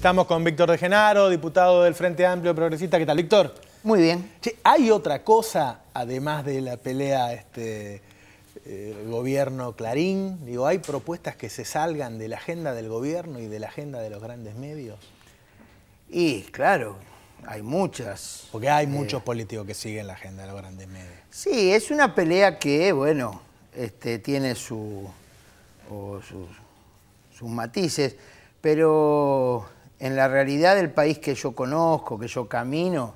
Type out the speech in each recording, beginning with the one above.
Estamos con Víctor de Genaro, diputado del Frente Amplio Progresista. ¿Qué tal, Víctor? Muy bien. ¿Hay otra cosa, además de la pelea este, eh, gobierno Clarín? Digo, ¿hay propuestas que se salgan de la agenda del gobierno y de la agenda de los grandes medios? Y claro, hay muchas. Porque hay eh, muchos políticos que siguen la agenda de los grandes medios. Sí, es una pelea que, bueno, este, tiene su, sus, sus matices, pero en la realidad del país que yo conozco, que yo camino,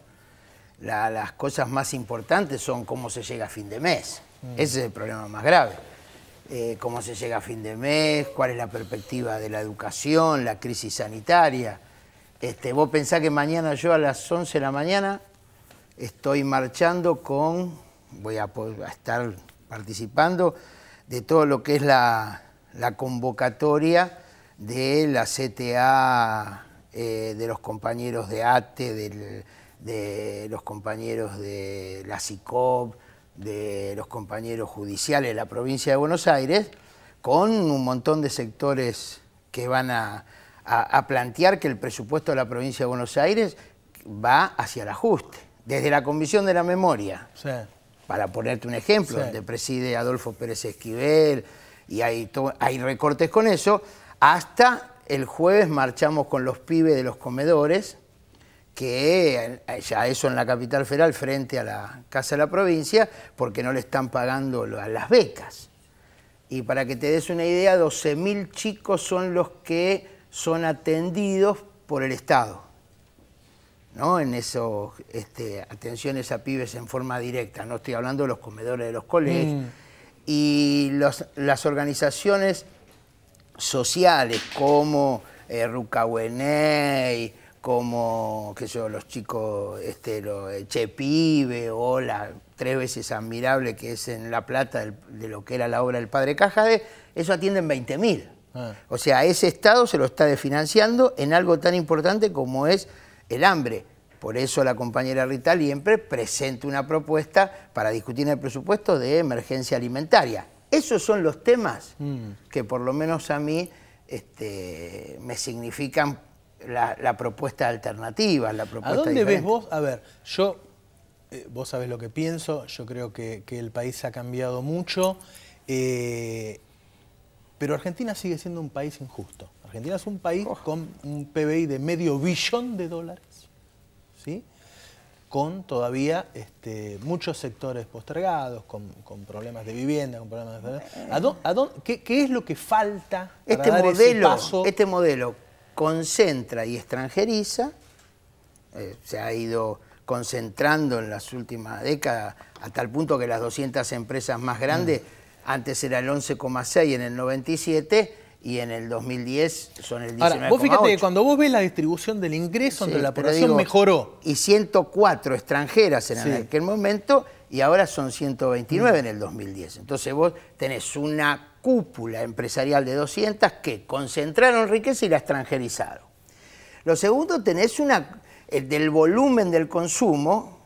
las cosas más importantes son cómo se llega a fin de mes. Mm. Ese es el problema más grave. Eh, cómo se llega a fin de mes, cuál es la perspectiva de la educación, la crisis sanitaria. Este, vos pensás que mañana yo a las 11 de la mañana estoy marchando con, voy a, estar participando de todo lo que es la convocatoria de la CTA eh, de los compañeros de ATE, de los compañeros de la CICOB, de los compañeros judiciales de la provincia de Buenos Aires, con un montón de sectores que van a, plantear que el presupuesto de la provincia de Buenos Aires va hacia el ajuste, desde la Comisión de la Memoria. Para ponerte un ejemplo, donde preside Adolfo Pérez Esquivel y hay recortes con eso, hasta el jueves marchamos con los pibes de los comedores, que eh, ya eso en la capital federal frente a la Casa de la Provincia, porque no le están pagando las becas. Y para que te des una idea, 12.000 chicos son los que son atendidos por el Estado, ¿no? En eso, este, atenciones a pibes en forma directa, no estoy hablando de los comedores de los colegios. Mm. Y las organizaciones sociales como eh, como, que son los chicos, este, lo, eh, Che Pibe, o la tres veces admirable que es en La Plata de lo que era la obra del padre Cajade, eso atienden 20.000. mil. Ah. O sea, ese Estado se lo está desfinanciando en algo tan importante como es el hambre. Por eso la compañera Rita Liempre presenta una propuesta para discutir en el presupuesto de emergencia alimentaria. Esos son los temas mm. que por lo menos a mí este, me significan la, propuesta alternativa, la propuesta ¿A dónde ves vos? A ver, yo, eh, vos sabés lo que pienso, yo creo que, el país ha cambiado mucho, eh, pero Argentina sigue siendo un país injusto. Argentina es un país oh. con un PBI de medio billón de dólares, ¿sí? con todavía este, muchos sectores postergados, con, problemas de vivienda, con problemas de... qué, es lo que falta este modelo, Este modelo concentra y extranjeriza, eh, se ha ido concentrando en las últimas décadas a tal punto que las 200 empresas más grandes, mm. antes era el 11,6 en el 97, y en el 2010 son el 19 Ahora, vos fíjate que cuando vos ves la distribución del ingreso donde la población mejoró. Y 104 extranjeras en aquel momento y ahora son 129 mm. en el 2010. Entonces vos tenés una cúpula empresarial de 200 que concentraron riqueza y la extranjerizaron. Lo segundo, tenés una eh, del volumen del consumo,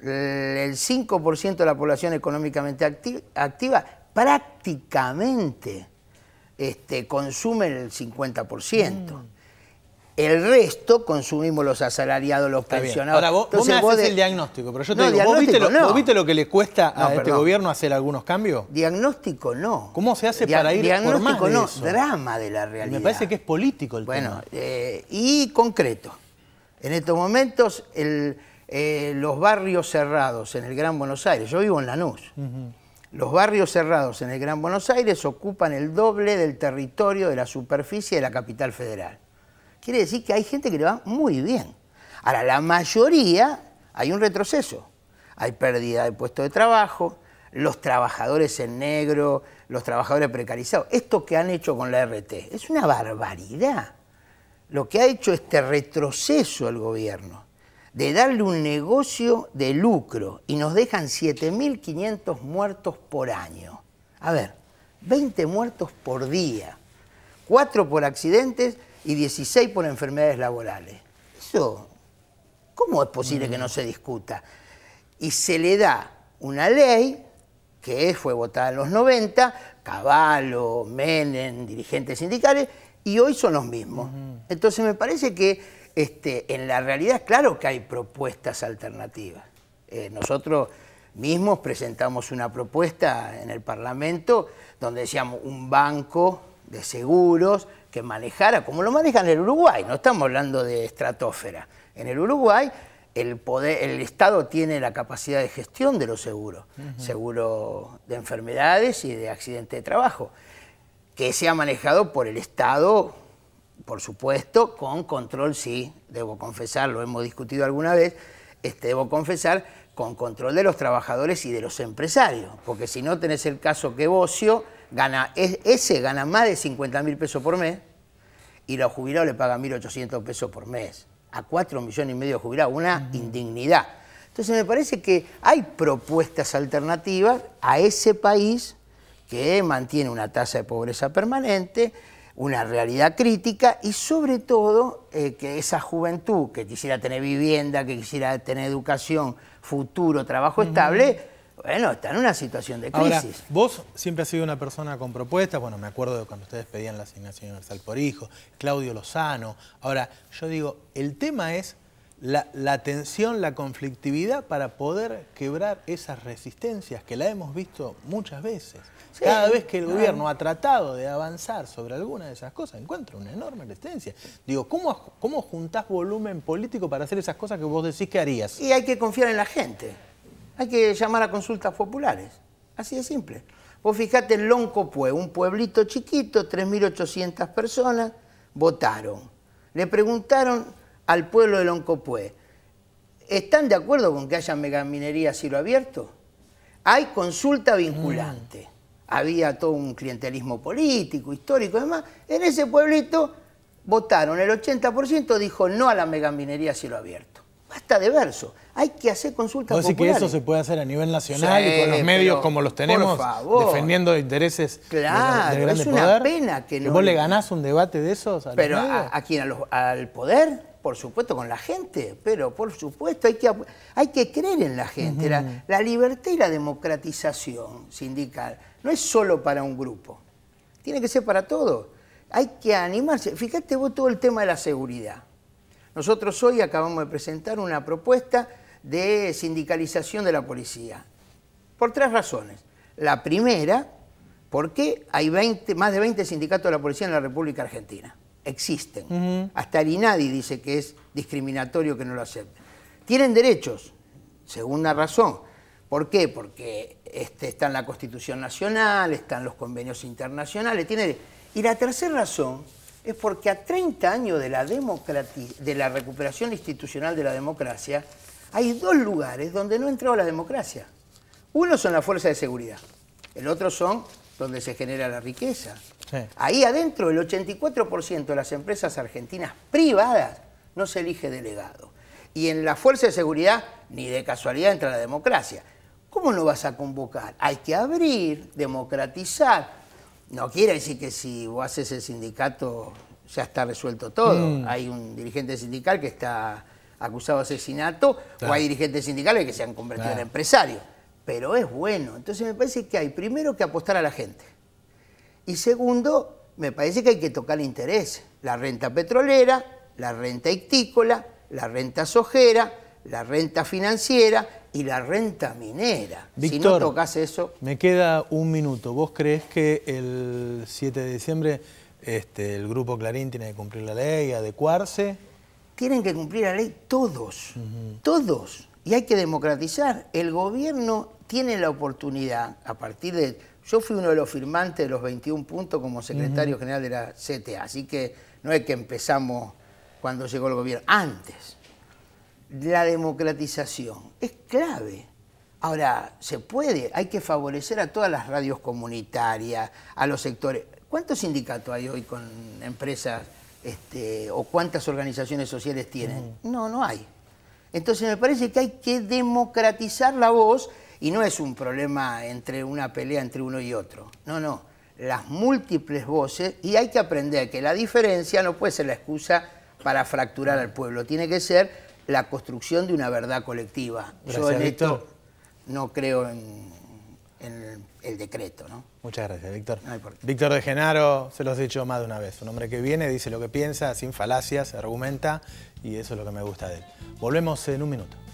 el 5% de la población económicamente activa prácticamente este, consumen el 50%. Mm. El resto consumimos los asalariados, los pensionados. Ahora, vos, me haces el diagnóstico, pero yo te digo, ¿vos viste, lo, que le cuesta a este gobierno hacer algunos cambios? Diagnóstico no. ¿Cómo se hace para ir diagnóstico, por más drama de la realidad. Me parece que es político el tema. Bueno, eh, y concreto. En estos momentos, eh, los barrios cerrados en el Gran Buenos Aires, yo vivo en Lanús, los barrios cerrados en el Gran Buenos Aires ocupan el doble del territorio de la superficie de la capital federal. Quiere decir que hay gente que le va muy bien. Ahora, la mayoría hay un retroceso. Hay pérdida de puesto de trabajo, los trabajadores en negro, los trabajadores precarizados. Esto que han hecho con la RT es una barbaridad. Lo que ha hecho este retroceso el gobierno de darle un negocio de lucro y nos dejan 7.500 muertos por año. A ver, 20 muertos por día, 4 por accidentes y 16 por enfermedades laborales. Eso, ¿cómo es posible que no mm. se discuta? Y se le da una ley que fue votada en los 90, Cavallo, Menem, dirigentes sindicales, y hoy son los mismos. Entonces me parece que este, en la realidad, claro que hay propuestas alternativas. Eh, nosotros mismos presentamos una propuesta en el Parlamento donde decíamos un banco de seguros que manejara, como lo manejan en el Uruguay, no estamos hablando de estratosfera. En el Uruguay el, Estado tiene la capacidad de gestión de los seguros, seguros seguro de enfermedades y de accidente de trabajo, que sea manejado por el Estado por supuesto, con control sí, debo confesar, lo hemos discutido alguna vez, este, debo confesar, con control de los trabajadores y de los empresarios, porque si no tenés el caso que Bocio, gana, ese gana más de 50 mil pesos por mes y los jubilados le pagan 1.800 pesos por mes, a 4 millones y medio de jubilados, una indignidad. Entonces me parece que hay propuestas alternativas a ese país que mantiene una tasa de pobreza permanente, una realidad crítica y sobre todo eh, que esa juventud que quisiera tener vivienda, que quisiera tener educación, futuro, trabajo estable, bueno, está en una situación de crisis. Ahora, vos siempre has sido una persona con propuestas, bueno, me acuerdo de cuando ustedes pedían la asignación universal por hijo, Claudio Lozano. Ahora, yo digo, el tema es la, tensión, la conflictividad para poder quebrar esas resistencias que la hemos visto muchas veces. Cada vez que el gobierno ha tratado de avanzar sobre alguna de esas cosas, encuentra una enorme resistencia. Digo, ¿cómo, ¿cómo juntás volumen político para hacer esas cosas que vos decís que harías? Y hay que confiar en la gente. Hay que llamar a consultas populares. Así de simple. Vos fijate en Loncopue, un pueblito chiquito, 3.800 personas, votaron. Le preguntaron al pueblo de Loncopué. ¿Están de acuerdo con que haya megaminería a cielo abierto? Hay consulta vinculante. Mm. Había todo un clientelismo político, histórico y demás. En ese pueblito votaron el 80%, dijo no a la megaminería a cielo abierto. Hasta de verso. Hay que hacer consultas populares. que eso se puede hacer a nivel nacional y con los medios como los tenemos, defendiendo intereses claro, de, Claro, es una pena que no. ¿Vos le ganás un debate de esos? pero aquí a, al poder, por supuesto, con la gente, pero por supuesto hay que, hay que creer en la gente. la, la libertad y la democratización sindical no es solo para un grupo, tiene que ser para todos. Hay que animarse. Fíjate vos todo el tema de la seguridad. Nosotros hoy acabamos de presentar una propuesta de sindicalización de la policía, por tres razones. La primera, porque hay 20, más de 20 sindicatos de la policía en la República Argentina. Existen. Hasta el Nadie dice que es discriminatorio que no lo acepten. Tienen derechos. Segunda razón. ¿Por qué? Porque este, está en la Constitución Nacional, están los convenios internacionales. Y la tercera razón es porque a 30 años de la, de la recuperación institucional de la democracia, hay dos lugares donde no ha entrado la democracia. Uno son las fuerzas de seguridad, el otro son donde se genera la riqueza. Ahí adentro el 84% de las empresas argentinas privadas no se elige delegado. Y en la fuerza de seguridad ni de casualidad entra la democracia. ¿Cómo no vas a convocar? Hay que abrir, democratizar. No quiere decir que si vos haces el sindicato ya está resuelto todo. Mm. Hay un dirigente sindical que está acusado de asesinato o hay dirigentes sindicales que se han convertido en empresarios. Pero es bueno. Entonces me parece que hay primero que apostar a la gente. Y segundo, me parece que hay que tocar interés. La renta petrolera, la renta ictícola, la renta sojera, la renta financiera, y la renta minera. si no tocas eso... Me queda un minuto. ¿Vos crees que el 7 de diciembre este, el Grupo Clarín tiene que cumplir la ley, adecuarse? Tienen que cumplir la ley todos, todos. Y hay que democratizar. El gobierno tiene la oportunidad, a partir de... Yo fui uno de los firmantes de los 21 puntos como secretario general de la CTA, así que no es que empezamos cuando llegó el gobierno, antes la democratización es clave. Ahora, se puede, hay que favorecer a todas las radios comunitarias, a los sectores. ¿Cuántos sindicatos hay hoy con empresas este, o cuántas organizaciones sociales tienen? Mm. No, no hay. Entonces me parece que hay que democratizar la voz y no es un problema entre una pelea entre uno y otro. No, no. Las múltiples voces y hay que aprender que la diferencia no puede ser la excusa para fracturar al pueblo. Tiene que ser la construcción de una verdad colectiva. Yo en esto no creo en, el, decreto. ¿no? Muchas gracias, Víctor. Víctor de Genaro, se lo has dicho más de una vez, un hombre que viene, dice lo que piensa, sin falacias, argumenta, y eso es lo que me gusta de él. Volvemos en un minuto.